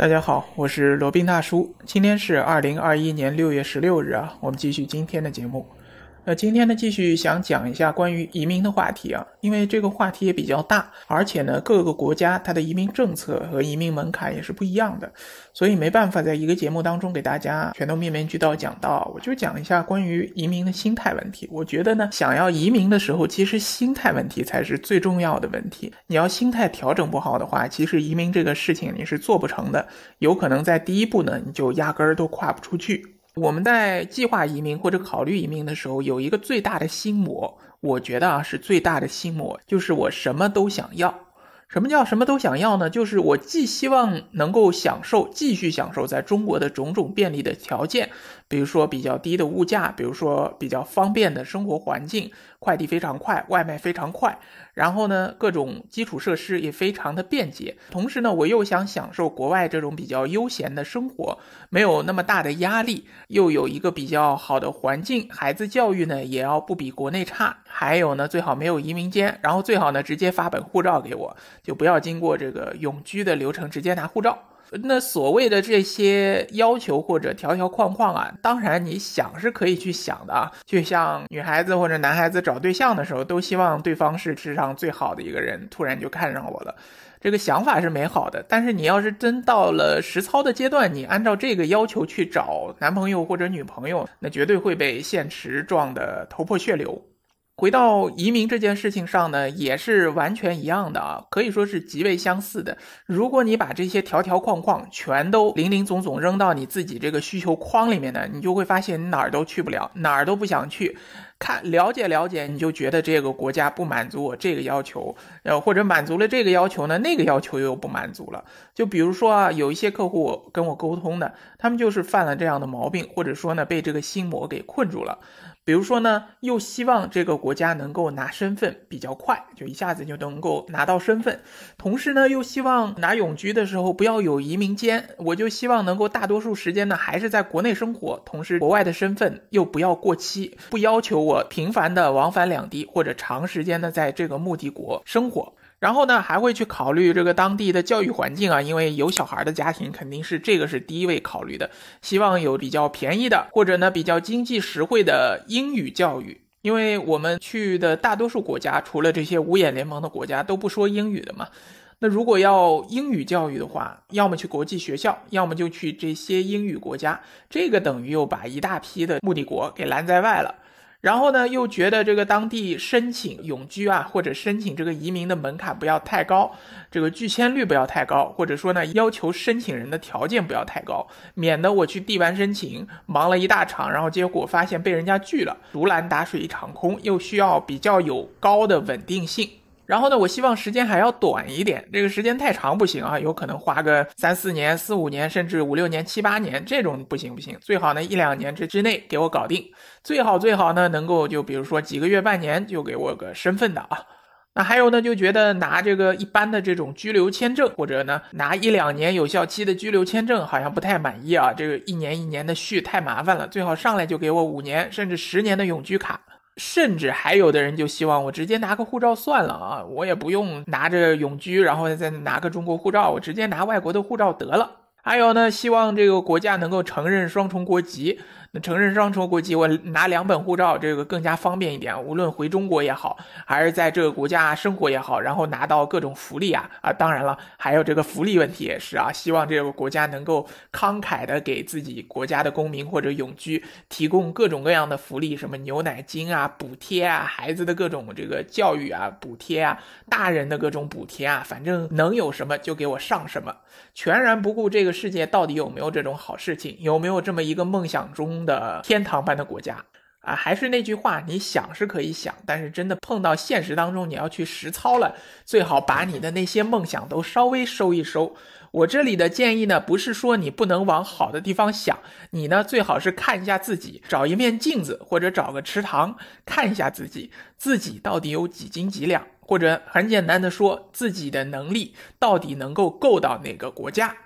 大家好，我是罗宾大叔。今天是二零二一年六月十六日啊，我们继续今天的节目。那今天呢，继续想讲一下关于移民的话题啊，因为这个话题也比较大，而且呢，各个国家它的移民政策和移民门槛也是不一样的，所以没办法在一个节目当中给大家全都面面俱到讲到，我就讲一下关于移民的心态问题。我觉得呢，想要移民的时候，其实心态问题才是最重要的问题。你要心态调整不好的话，其实移民这个事情你是做不成的，有可能在第一步呢，你就压根儿都跨不出去。我们在计划移民或者考虑移民的时候，有一个最大的心魔，我觉得啊是最大的心魔，就是我什么都想要。什么叫什么都想要呢？就是我既希望能够享受继续享受在中国的种种便利的条件。比如说比较低的物价，比如说比较方便的生活环境，快递非常快，外卖非常快，然后呢各种基础设施也非常的便捷。同时呢我又想享受国外这种比较悠闲的生活，没有那么大的压力，又有一个比较好的环境，孩子教育呢也要不比国内差。还有呢最好没有移民监，然后最好呢直接发本护照给我，就不要经过这个永居的流程，直接拿护照。那所谓的这些要求或者条条框框啊，当然你想是可以去想的啊，就像女孩子或者男孩子找对象的时候，都希望对方是世上最好的一个人，突然就看上我了，这个想法是美好的。但是你要是真到了实操的阶段，你按照这个要求去找男朋友或者女朋友，那绝对会被现实撞得头破血流。回到移民这件事情上呢，也是完全一样的啊，可以说是极为相似的。如果你把这些条条框框全都零零总总扔到你自己这个需求框里面呢，你就会发现你哪儿都去不了，哪儿都不想去。看了解了解，你就觉得这个国家不满足我这个要求，呃，或者满足了这个要求呢，那个要求又不满足了。就比如说啊，有一些客户跟我沟通的，他们就是犯了这样的毛病，或者说呢，被这个心魔给困住了。比如说呢，又希望这个国家能够拿身份比较快，就一下子就能够拿到身份；同时呢，又希望拿永居的时候不要有移民监。我就希望能够大多数时间呢还是在国内生活，同时国外的身份又不要过期，不要求我频繁的往返两地或者长时间的在这个目的国生活。然后呢，还会去考虑这个当地的教育环境啊，因为有小孩的家庭肯定是这个是第一位考虑的。希望有比较便宜的，或者呢比较经济实惠的英语教育。因为我们去的大多数国家，除了这些五眼联盟的国家都不说英语的嘛。那如果要英语教育的话，要么去国际学校，要么就去这些英语国家。这个等于又把一大批的目的国给拦在外了。然后呢，又觉得这个当地申请永居啊，或者申请这个移民的门槛不要太高，这个拒签率不要太高，或者说呢，要求申请人的条件不要太高，免得我去递完申请，忙了一大场，然后结果发现被人家拒了，竹篮打水一场空，又需要比较有高的稳定性。然后呢，我希望时间还要短一点，这个时间太长不行啊，有可能花个三四年、四五年，甚至五六年、七八年，这种不行不行，最好呢一两年之之内给我搞定，最好最好呢能够就比如说几个月、半年就给我个身份的啊。那还有呢，就觉得拿这个一般的这种居留签证，或者呢拿一两年有效期的居留签证，好像不太满意啊，这个一年一年的续太麻烦了，最好上来就给我五年甚至十年的永居卡。甚至还有的人就希望我直接拿个护照算了啊，我也不用拿着永居，然后再拿个中国护照，我直接拿外国的护照得了。还有呢，希望这个国家能够承认双重国籍。那成人双重国籍，我拿两本护照，这个更加方便一点。无论回中国也好，还是在这个国家生活也好，然后拿到各种福利啊啊！当然了，还有这个福利问题也是啊，希望这个国家能够慷慨的给自己国家的公民或者永居提供各种各样的福利，什么牛奶金啊、补贴啊、孩子的各种这个教育啊补贴啊、大人的各种补贴啊，反正能有什么就给我上什么，全然不顾这个世界到底有没有这种好事情，有没有这么一个梦想中。的天堂般的国家啊，还是那句话，你想是可以想，但是真的碰到现实当中，你要去实操了，最好把你的那些梦想都稍微收一收。我这里的建议呢，不是说你不能往好的地方想，你呢最好是看一下自己，找一面镜子或者找个池塘，看一下自己，自己到底有几斤几两，或者很简单的说，自己的能力到底能够够到哪个国家。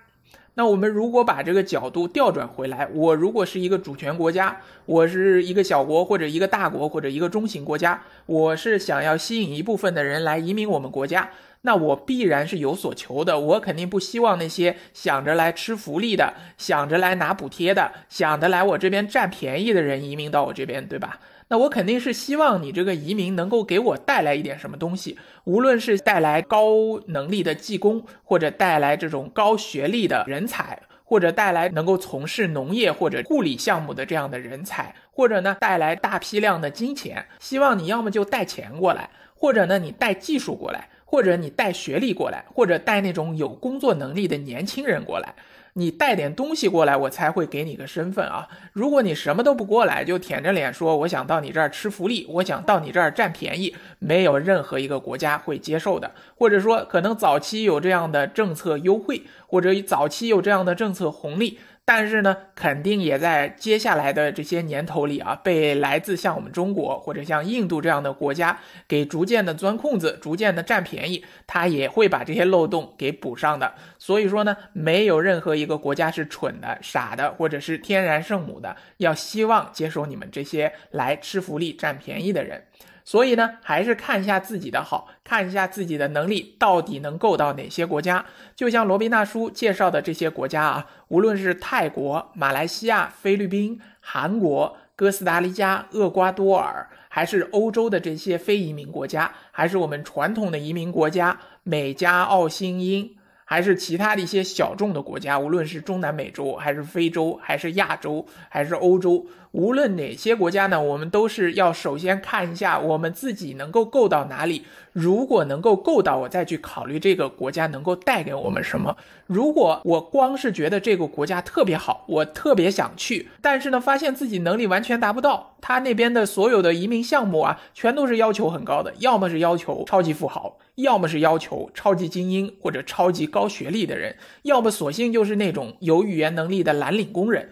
那我们如果把这个角度调转回来，我如果是一个主权国家，我是一个小国或者一个大国或者一个中型国家，我是想要吸引一部分的人来移民我们国家，那我必然是有所求的，我肯定不希望那些想着来吃福利的、想着来拿补贴的、想着来我这边占便宜的人移民到我这边，对吧？那我肯定是希望你这个移民能够给我带来一点什么东西，无论是带来高能力的技工，或者带来这种高学历的人才，或者带来能够从事农业或者护理项目的这样的人才，或者呢带来大批量的金钱。希望你要么就带钱过来，或者呢你带技术过来，或者你带学历过来，或者带那种有工作能力的年轻人过来。你带点东西过来，我才会给你个身份啊！如果你什么都不过来，就舔着脸说，我想到你这儿吃福利，我想到你这儿占便宜，没有任何一个国家会接受的。或者说，可能早期有这样的政策优惠，或者早期有这样的政策红利。但是呢，肯定也在接下来的这些年头里啊，被来自像我们中国或者像印度这样的国家给逐渐的钻空子、逐渐的占便宜，他也会把这些漏洞给补上的。所以说呢，没有任何一个国家是蠢的、傻的，或者是天然圣母的，要希望接受你们这些来吃福利、占便宜的人。所以呢，还是看一下自己的好，看一下自己的能力到底能够到哪些国家。就像罗宾大叔介绍的这些国家啊，无论是泰国、马来西亚、菲律宾、韩国、哥斯达黎加、厄瓜多尔，还是欧洲的这些非移民国家，还是我们传统的移民国家美加澳新英，还是其他的一些小众的国家，无论是中南美洲，还是非洲，还是亚洲，还是欧洲。无论哪些国家呢？我们都是要首先看一下我们自己能够够到哪里。如果能够够到，我再去考虑这个国家能够带给我们什么。如果我光是觉得这个国家特别好，我特别想去，但是呢，发现自己能力完全达不到。他那边的所有的移民项目啊，全都是要求很高的，要么是要求超级富豪，要么是要求超级精英或者超级高学历的人，要么索性就是那种有语言能力的蓝领工人。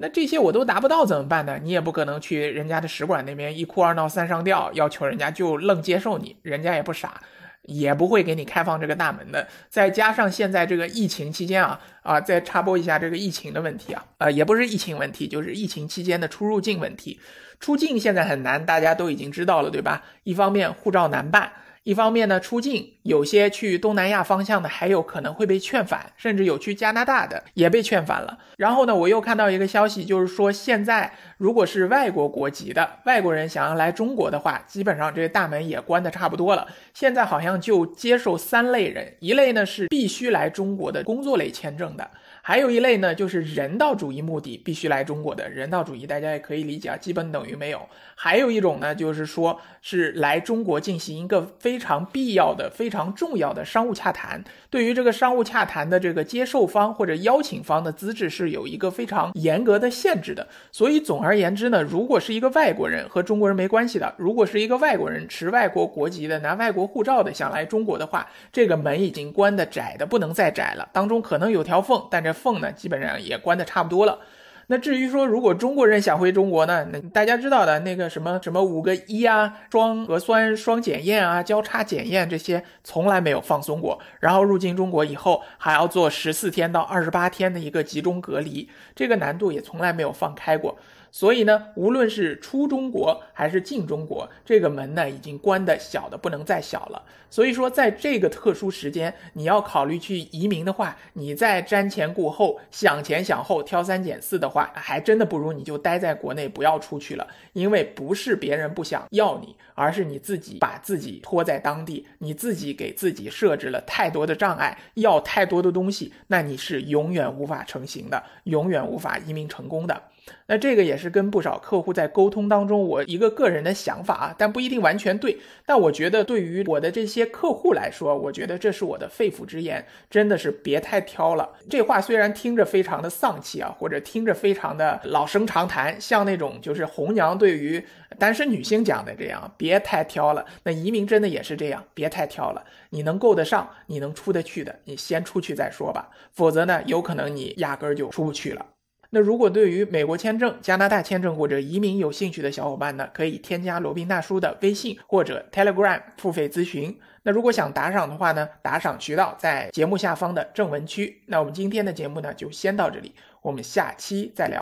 那这些我都达不到怎么办呢？你也不可能去人家的使馆那边一哭二闹三上吊，要求人家就愣接受你，人家也不傻，也不会给你开放这个大门的。再加上现在这个疫情期间啊，啊，再插播一下这个疫情的问题啊，啊，也不是疫情问题，就是疫情期间的出入境问题，出境现在很难，大家都已经知道了，对吧？一方面护照难办。一方面呢，出境有些去东南亚方向的，还有可能会被劝返，甚至有去加拿大的也被劝返了。然后呢，我又看到一个消息，就是说现在。如果是外国国籍的外国人想要来中国的话，基本上这个大门也关的差不多了。现在好像就接受三类人：一类呢是必须来中国的工作类签证的；还有一类呢就是人道主义目的必须来中国的人道主义，大家也可以理解，啊，基本等于没有。还有一种呢就是说是来中国进行一个非常必要的、非常重要的商务洽谈。对于这个商务洽谈的这个接受方或者邀请方的资质是有一个非常严格的限制的。所以总而。而言之呢，如果是一个外国人和中国人没关系的，如果是一个外国人持外国国籍的、拿外国护照的想来中国的话，这个门已经关的窄的不能再窄了，当中可能有条缝，但这缝呢基本上也关的差不多了。那至于说如果中国人想回中国呢，那大家知道的那个什么什么五个一啊、双核酸双检验啊、交叉检验这些从来没有放松过，然后入境中国以后还要做十四天到二十八天的一个集中隔离，这个难度也从来没有放开过。所以呢，无论是出中国还是进中国，这个门呢已经关的小的不能再小了。所以说，在这个特殊时间，你要考虑去移民的话，你再瞻前顾后、想前想后、挑三拣四的话，还真的不如你就待在国内，不要出去了。因为不是别人不想要你，而是你自己把自己拖在当地，你自己给自己设置了太多的障碍，要太多的东西，那你是永远无法成型的，永远无法移民成功的。那这个也是跟不少客户在沟通当中，我一个个人的想法啊，但不一定完全对。但我觉得对于我的这些客户来说，我觉得这是我的肺腑之言，真的是别太挑了。这话虽然听着非常的丧气啊，或者听着非常的老生常谈，像那种就是红娘对于单身女性讲的这样，别太挑了。那移民真的也是这样，别太挑了。你能够得上，你能出得去的，你先出去再说吧。否则呢，有可能你压根儿就出不去了。那如果对于美国签证、加拿大签证或者移民有兴趣的小伙伴呢，可以添加罗宾大叔的微信或者 Telegram 付费咨询。那如果想打赏的话呢，打赏渠道在节目下方的正文区。那我们今天的节目呢就先到这里，我们下期再聊。